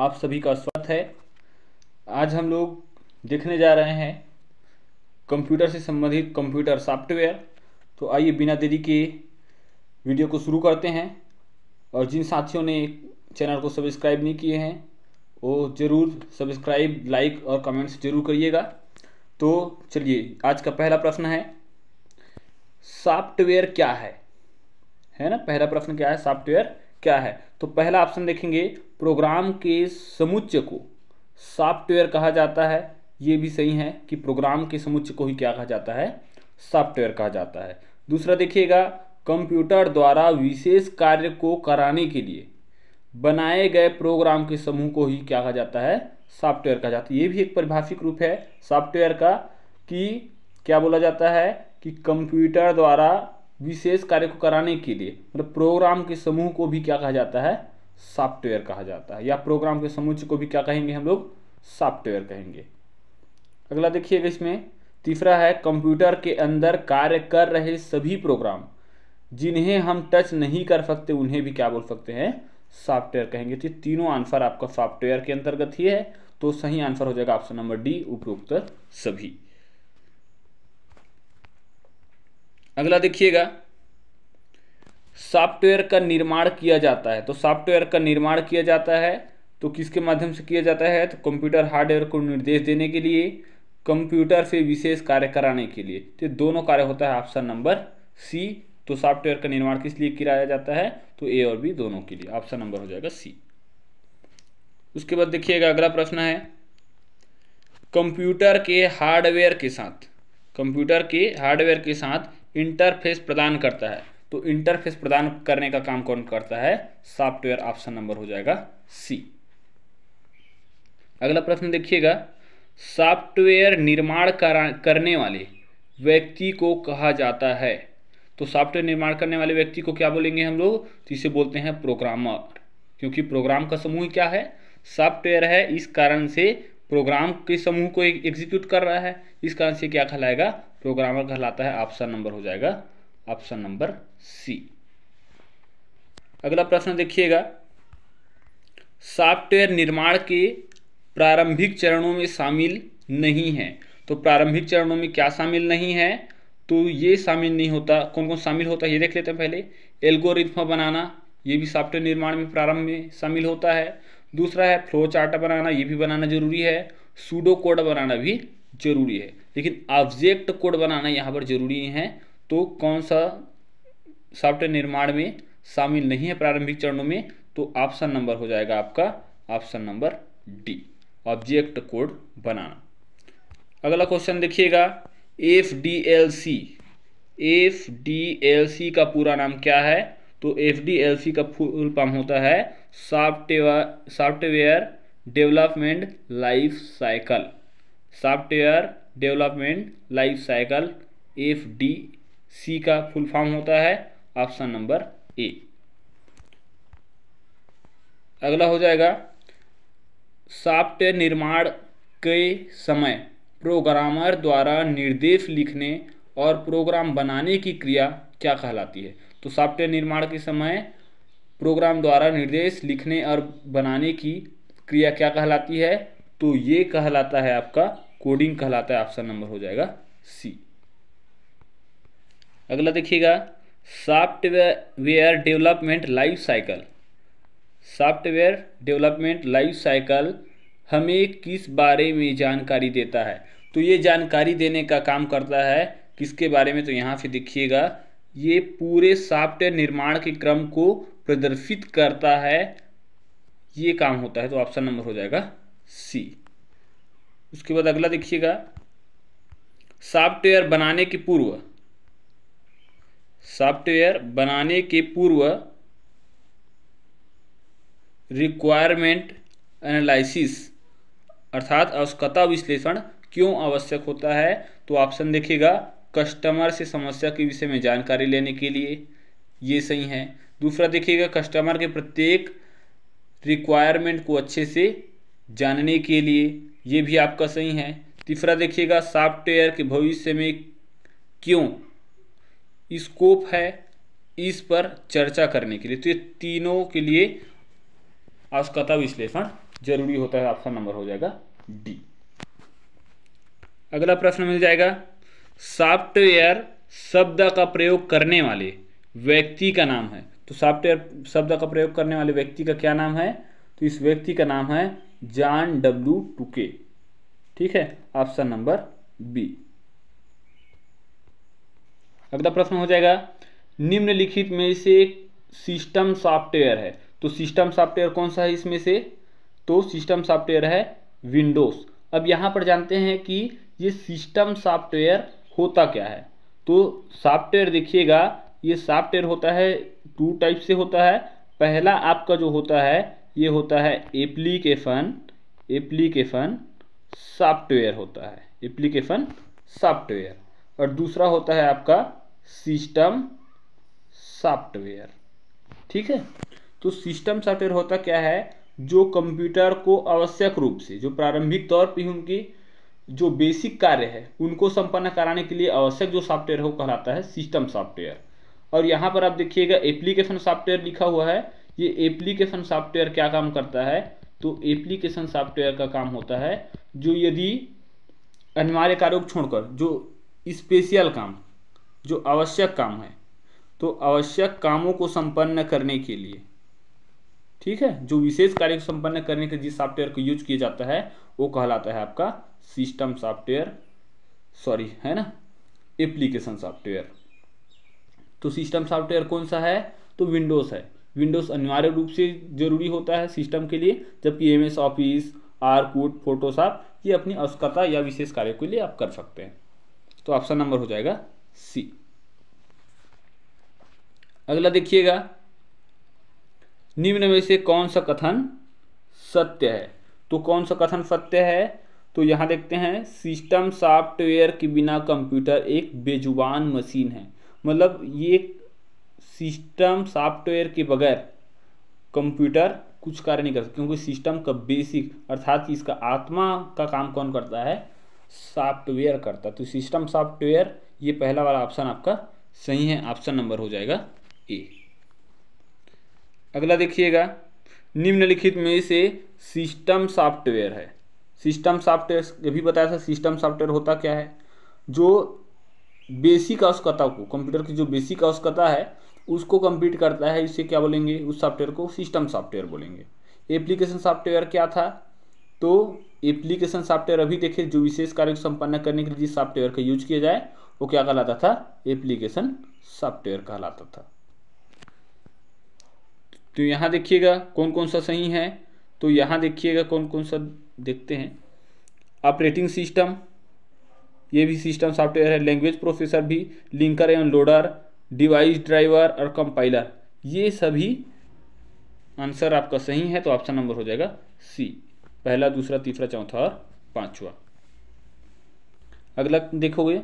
आप सभी का स्वागत है आज हम लोग देखने जा रहे हैं कंप्यूटर से संबंधित कंप्यूटर सॉफ्टवेयर तो आइए बिना देरी के वीडियो को शुरू करते हैं और जिन साथियों ने चैनल को सब्सक्राइब नहीं किए हैं वो ज़रूर सब्सक्राइब लाइक और कमेंट्स जरूर करिएगा तो चलिए आज का पहला प्रश्न है सॉफ्टवेयर क्या है है ना पहला प्रश्न क्या है सॉफ्टवेयर क्या है तो पहला ऑप्शन देखेंगे प्रोग्राम के समुच्चय को सॉफ्टवेयर कहा जाता है ये भी सही है कि प्रोग्राम के समुच्चय को ही क्या कहा जाता है सॉफ्टवेयर कहा जाता है दूसरा देखिएगा कंप्यूटर द्वारा विशेष कार्य को कराने के लिए बनाए गए प्रोग्राम के समूह को ही क्या कहा जाता है सॉफ्टवेयर कहा जाता है ये भी एक परिभाषिक रूप है सॉफ्टवेयर का कि क्या बोला जाता है कि कंप्यूटर द्वारा विशेष कार्य को कराने के लिए मतलब प्रोग्राम के समूह को भी क्या कहा जाता है सॉफ्टवेयर कहा जाता है या प्रोग्राम के समूह को भी क्या कहेंगे हम लोग सॉफ्टवेयर कहेंगे अगला देखिएगा इसमें तीसरा है कंप्यूटर के अंदर कार्य कर रहे सभी प्रोग्राम जिन्हें हम टच नहीं कर सकते उन्हें भी क्या बोल सकते हैं सॉफ्टवेयर कहेंगे तो तीनों आंसर आपका सॉफ्टवेयर के अंतर्गत ही है तो सही आंसर हो जाएगा ऑप्शन नंबर डी उपरोक्त सभी अगला देखिएगा सॉफ्टवेयर का निर्माण किया जाता है तो सॉफ्टवेयर का निर्माण किया जाता है तो किसके माध्यम से किया जाता है तो कंप्यूटर हार्डवेयर को निर्देश देने के लिए कंप्यूटर से विशेष कार्य कराने के लिए तो दोनों कार्य होता है ऑप्शन नंबर सी तो सॉफ्टवेयर का निर्माण किस लिए किराया जाता है तो ए और बी दोनों के लिए ऑप्शन नंबर हो जाएगा सी उसके बाद देखिएगा अगला प्रश्न है कंप्यूटर के हार्डवेयर के साथ कंप्यूटर के हार्डवेयर के साथ इंटरफेस प्रदान करता है तो इंटरफेस प्रदान करने का काम कौन करता है सॉफ्टवेयर ऑप्शन नंबर हो जाएगा सी अगला प्रश्न देखिएगा सॉफ्टवेयर निर्माण करने वाले व्यक्ति को कहा जाता है तो सॉफ्टवेयर निर्माण करने वाले व्यक्ति को क्या बोलेंगे हम लोग तो इसे बोलते हैं प्रोग्रामर क्योंकि प्रोग्राम का समूह क्या है सॉफ्टवेयर है इस कारण से प्रोग्राम के समूह को एक एग्जीक्यूट कर रहा है इस कारण से क्या कहलाएगा प्रोग्रामर कहलाता है ऑप्शन नंबर हो जाएगा ऑप्शन नंबर सी अगला प्रश्न देखिएगा सॉफ्टवेयर निर्माण के प्रारंभिक चरणों में शामिल नहीं है तो प्रारंभिक चरणों में क्या शामिल नहीं है तो ये शामिल नहीं होता कौन कौन शामिल होता है ये देख लेते हैं पहले एल्गोरिथम बनाना ये भी सॉफ्टवेयर निर्माण में प्रारंभ में शामिल होता है दूसरा है फ्लो चार्ट बनाना ये भी बनाना जरूरी है सूडो कोड बनाना भी जरूरी है लेकिन ऑब्जेक्ट कोड बनाना यहाँ पर जरूरी है तो कौन सा सॉफ्टवेयर निर्माण में शामिल नहीं है प्रारंभिक चरणों में तो ऑप्शन नंबर हो जाएगा आपका option number D object code बनाना अगला क्वेश्चन देखिएगा F D L C F D L C का पूरा नाम क्या है तो एफ डी एल सी का फुल फॉर्म होता है software software development life cycle software development life cycle F D C का फुल फॉर्म होता है ऑप्शन नंबर ए अगला हो जाएगा सॉफ्टवेयर निर्माण के समय प्रोग्रामर द्वारा निर्देश लिखने और प्रोग्राम बनाने की क्रिया क्या कहलाती है तो सॉफ्टवेयर निर्माण के समय प्रोग्राम द्वारा निर्देश लिखने और बनाने की क्रिया क्या कहलाती है तो ये कहलाता है आपका कोडिंग कहलाता है ऑप्शन नंबर हो जाएगा सी अगला देखिएगा software development life cycle software development life cycle हमें किस बारे में जानकारी देता है तो ये जानकारी देने का काम करता है किसके बारे में तो यहाँ से देखिएगा ये पूरे सॉफ्टवेयर निर्माण के क्रम को प्रदर्शित करता है ये काम होता है तो ऑप्शन नंबर हो जाएगा सी उसके बाद अगला देखिएगा सॉफ्टवेयर बनाने के पूर्व सॉफ्टवेयर बनाने के पूर्व रिक्वायरमेंट एनालिसिस अर्थात आवश्यकता विश्लेषण क्यों आवश्यक होता है तो ऑप्शन देखिएगा कस्टमर से समस्या के विषय में जानकारी लेने के लिए ये सही है दूसरा देखिएगा कस्टमर के प्रत्येक रिक्वायरमेंट को अच्छे से जानने के लिए ये भी आपका सही है तीसरा देखिएगा सॉफ्टवेयर के भविष्य में क्यों स्कोप है इस पर चर्चा करने के लिए तो ये तीनों के लिए आवश्यकता विश्लेषण जरूरी होता है आपका नंबर हो जाएगा डी अगला प्रश्न मिल जाएगा सॉफ्टवेयर शब्द का प्रयोग करने वाले व्यक्ति का नाम है तो सॉफ्टवेयर शब्द का प्रयोग करने वाले व्यक्ति का क्या नाम है तो इस व्यक्ति का नाम है जॉन डब्ल्यू टुके ठीक है ऑप्शन नंबर बी अगला प्रश्न हो जाएगा निम्नलिखित में से सिस्टम सॉफ्टवेयर है तो सिस्टम सॉफ्टवेयर कौन सा है इसमें से तो सिस्टम सॉफ्टवेयर है विंडोज़ अब यहां पर जानते हैं कि ये सिस्टम सॉफ्टवेयर होता क्या है तो सॉफ्टवेयर देखिएगा ये सॉफ्टवेयर होता है टू टाइप से होता है पहला आपका जो होता है ये होता है एप्लीकेशन एप्लीकेशन सॉफ्टवेयर होता है एप्लीकेशन सॉफ्टवेयर और दूसरा होता है आपका सिस्टम सॉफ्टवेयर ठीक है तो सिस्टम सॉफ्टवेयर होता क्या है जो कंप्यूटर को आवश्यक रूप से जो प्रारंभिक तौर पर उनकी जो बेसिक कार्य है उनको संपन्न कराने के लिए आवश्यक जो सॉफ्टवेयर है वो कहलाता है सिस्टम सॉफ्टवेयर और यहाँ पर आप देखिएगा एप्लीकेशन सॉफ्टवेयर लिखा हुआ है ये एप्लीकेशन सॉफ्टवेयर क्या काम करता है तो एप्लीकेशन सॉफ्टवेयर का काम होता है जो यदि अनिवार्य कार्यों को छोड़कर जो स्पेशल काम जो आवश्यक काम है तो आवश्यक कामों को संपन्न करने के लिए ठीक है जो विशेष कार्य को संपन्न करने के जिस सॉफ्टवेयर को यूज किया जाता है वो कहलाता है आपका सिस्टम सॉफ्टवेयर सॉरी है ना एप्लीकेशन सॉफ्टवेयर तो सिस्टम सॉफ्टवेयर कौन सा है तो विंडोज़ है विंडोज़ अनिवार्य रूप से जरूरी होता है सिस्टम के लिए जबकि M S office R code Photoshop ये अपनी आवश्यकता या विशेष कार्य के लिए आप कर सकते हैं तो ऑप्शन नंबर हो जाएगा सी अगला देखिएगा निम्न में से कौन सा कथन सत्य है तो कौन सा कथन सत्य है तो यहाँ देखते हैं सिस्टम सॉफ्टवेयर के बिना कंप्यूटर एक बेजुबान मशीन है मतलब ये सिस्टम सॉफ्टवेयर के बगैर कंप्यूटर कुछ कार्य नहीं कर सकता क्योंकि सिस्टम का बेसिक अर्थात इसका आत्मा का काम कौन करता है सॉफ्टवेयर करता तो सिस्टम सॉफ्टवेयर ये पहला वाला ऑप्शन आपका सही है ऑप्शन नंबर हो जाएगा ए अगला देखिएगा निम्नलिखित में से सिस्टम सॉफ्टवेयर है सिस्टम सॉफ्टवेयर ये भी बताया था सिस्टम सॉफ्टवेयर होता क्या है जो बेसिक आवश्यकता को कंप्यूटर की जो बेसिक आवश्यकता है उसको कंप्लीट करता है इसे क्या बोलेंगे उस सॉफ्टवेयर को सिस्टम सॉफ्टवेयर बोलेंगे एप्लीकेशन सॉफ्टवेयर क्या था तो एप्लीकेशन सॉफ्टवेयर अभी देखे जो विशेष कार्य को संपन्न करने के लिए जिस सॉफ्टवेयर का यूज किया जाए वो क्या कहलाता था एप्लीकेशन सॉफ्टवेयर कहलाता था तो यहाँ देखिएगा कौन कौन सा सही है तो यहाँ देखिएगा कौन कौन सा देखते हैं ऑपरेटिंग सिस्टम ये भी सिस्टम सॉफ्टवेयर है लैंग्वेज प्रोसेसर भी linker and loader device driver और कंपाइलर ये सभी आंसर आपका सही है तो ऑप्शन नंबर हो जाएगा सी पहला दूसरा तीसरा चौथा और पांचवा अगला देखोगे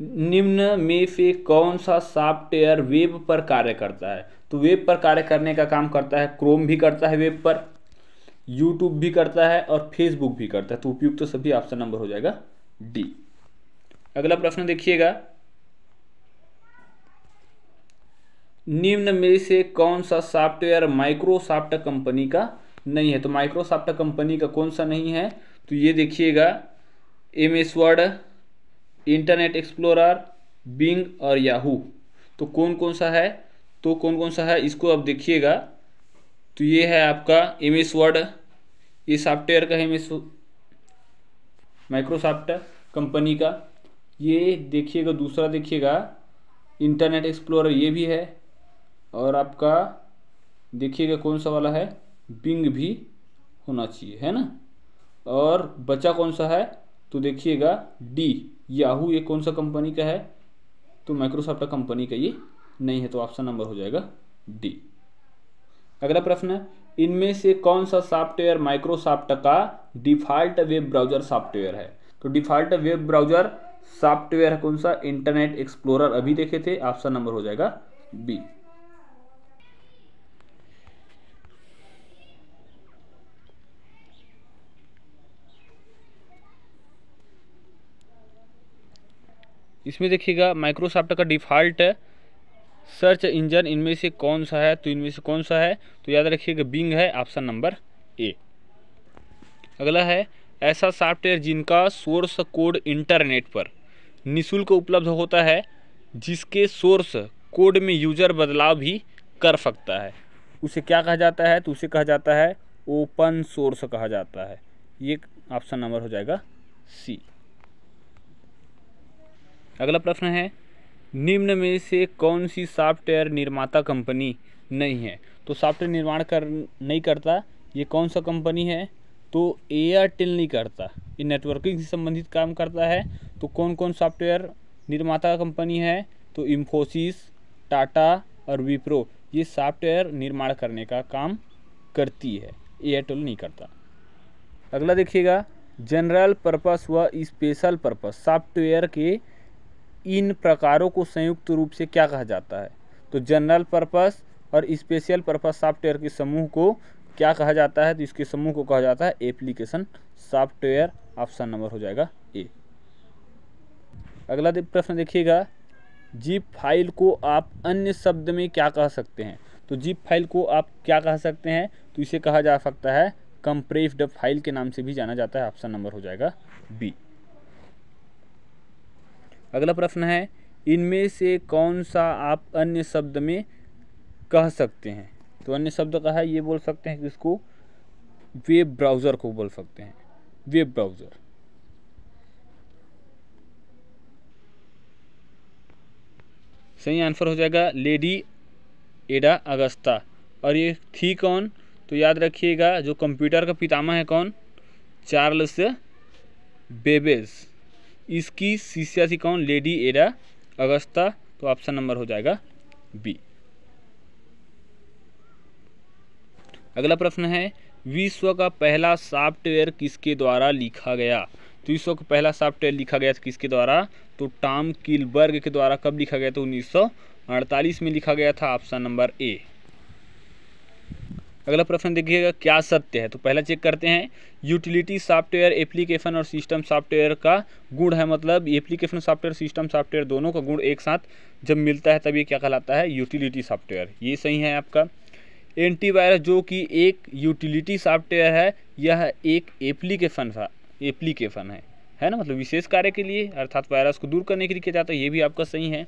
निम्न में से कौन सा सॉफ्टवेयर वेब पर कार्य करता है तो वेब पर कार्य करने का काम करता है क्रोम भी करता है वेब पर यूट्यूब भी करता है और फेसबुक भी करता है तो उपयुक्त तो सभी ऑप्शन नंबर हो जाएगा डी अगला प्रश्न देखिएगा निम्न में से कौन सा सॉफ्टवेयर माइक्रोसॉफ्ट कंपनी का नहीं है तो माइक्रोसॉफ्ट कंपनी का कौन सा नहीं है तो ये देखिएगा M S Word Internet Explorer Bing और याहू तो कौन कौन सा है तो कौन कौन सा है इसको आप देखिएगा तो ये है आपका एम एस वर्ड ये सॉफ्टवेयर का है एम एस माइक्रोसॉफ्ट कंपनी का ये देखिएगा दूसरा देखिएगा इंटरनेट एक्सप्लोरर ये भी है और आपका देखिएगा कौन सा वाला है बिंग भी होना चाहिए है ना और बचा कौन सा है तो देखिएगा डी याहू ये कौन सा कंपनी का है तो माइक्रोसॉफ्ट का कंपनी का ये नहीं है तो ऑप्शन नंबर हो जाएगा डी अगला प्रश्न है इनमें से कौन सा सॉफ्टवेयर माइक्रोसॉफ्ट का डिफ़ॉल्ट वेब ब्राउजर सॉफ्टवेयर है तो डिफ़ॉल्ट वेब ब्राउजर सॉफ्टवेयर है कौन सा इंटरनेट एक्सप्लोरर अभी देखे थे ऑप्शन नंबर हो जाएगा बी इसमें देखिएगा माइक्रोसॉफ्ट का डिफ़ॉल्ट सर्च इंजन इनमें से कौन सा है तो इनमें से कौन सा है तो याद रखिएगा बिंग है ऑप्शन नंबर ए अगला है ऐसा सॉफ्टवेयर जिनका सोर्स कोड इंटरनेट पर निशुल्क उपलब्ध होता है जिसके सोर्स कोड में यूजर बदलाव भी कर सकता है उसे क्या कहा जाता है तो उसे कहा जाता है ओपन सोर्स कहा जाता है ये ऑप्शन नंबर हो जाएगा सी अगला प्रश्न है निम्न में से कौन सी सॉफ्टवेयर निर्माता कंपनी नहीं है तो सॉफ्टवेयर निर्माण कर नहीं करता ये कौन सा कंपनी है तो एयरटेल नहीं करता ये नेटवर्किंग से संबंधित काम करता है तो कौन कौन सॉफ्टवेयर निर्माता कंपनी है तो इंफोसिस टाटा और विप्रो ये सॉफ्टवेयर निर्माण करने का काम करती है एयरटेल नहीं करता अगला देखिएगा जनरल पर्पस व स्पेशल पर्पस सॉफ्टवेयर के इन प्रकारों को संयुक्त रूप से क्या कहा जाता है तो जनरल पर्पस और स्पेशल पर्पस सॉफ्टवेयर के समूह को क्या कहा जाता है तो इसके समूह को कहा जाता है एप्लीकेशन सॉफ्टवेयर ऑप्शन नंबर हो जाएगा ए अगला प्रश्न देखिएगा जीप फाइल को आप अन्य शब्द में क्या कह सकते हैं तो जीप फाइल को आप क्या कह सकते हैं तो इसे कहा जा सकता है कंप्रेस्ड फाइल के नाम से भी जाना जाता है ऑप्शन नंबर हो जाएगा बी अगला प्रश्न है इनमें से कौन सा आप अन्य शब्द में कह सकते हैं तो अन्य शब्द का है ये बोल सकते हैं कि इसको वेब ब्राउज़र को बोल सकते हैं वेब ब्राउज़र सही आंसर हो जाएगा लेडी एडा अगस्ता और ये थी कौन तो याद रखिएगा जो कंप्यूटर का पितामह है कौन चार्ल्स बेबेज इसकी शिष्या थी कौन लेडी एडा अगस्ता तो ऑप्शन नंबर हो जाएगा बी अगला प्रश्न है विश्व का पहला सॉफ्टवेयर किसके द्वारा लिखा गया तो इस शो पहला सॉफ्टवेयर लिखा गया था किसके द्वारा तो टॉम किलबर्ग के द्वारा कब लिखा गया था उन्नीस में लिखा गया था ऑप्शन नंबर ए अगला प्रश्न देखिएगा क्या सत्य है तो पहला चेक करते हैं यूटिलिटी सॉफ्टवेयर एप्लीकेशन और सिस्टम सॉफ्टवेयर का गुण है मतलब एप्लीकेशन सॉफ्टवेयर सिस्टम सॉफ्टवेयर दोनों का गुण एक साथ जब मिलता है तब ये क्या कहलाता है यूटिलिटी सॉफ्टवेयर ये सही है आपका एंटीवायरस जो कि एक यूटिलिटी सॉफ्टवेयर है यह एक एप्लीकेशन था एप्लीकेशन है है ना मतलब विशेष कार्य के लिए अर्थात वायरस को दूर करने के लिए किया जाता है ये भी आपका सही है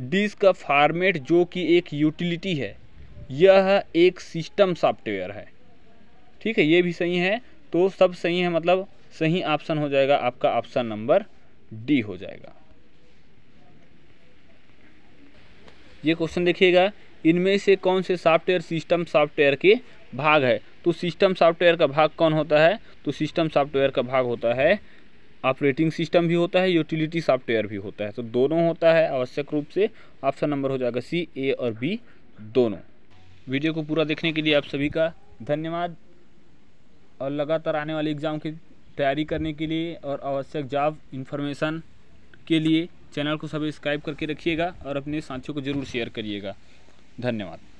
डिस्क का फॉर्मेट जो कि एक यूटिलिटी है यह एक सिस्टम सॉफ्टवेयर है ठीक है ये भी सही है तो सब सही है मतलब सही ऑप्शन हो जाएगा आपका ऑप्शन नंबर डी हो जाएगा ये क्वेश्चन देखिएगा इनमें से कौन से सॉफ्टवेयर सिस्टम सॉफ्टवेयर के भाग है तो सिस्टम सॉफ्टवेयर का भाग कौन होता है तो सिस्टम सॉफ्टवेयर का भाग होता है ऑपरेटिंग सिस्टम भी होता है यूटिलिटी सॉफ्टवेयर भी होता है तो दोनों होता है आवश्यक रूप से ऑप्शन नंबर हो जाएगा सी ए और बी दोनों वीडियो को पूरा देखने के लिए आप सभी का धन्यवाद और लगातार आने वाले एग्ज़ाम की तैयारी करने के लिए और आवश्यक जॉब इन्फॉर्मेशन के लिए चैनल को सब्सक्राइब करके रखिएगा और अपने साथियों को ज़रूर शेयर करिएगा धन्यवाद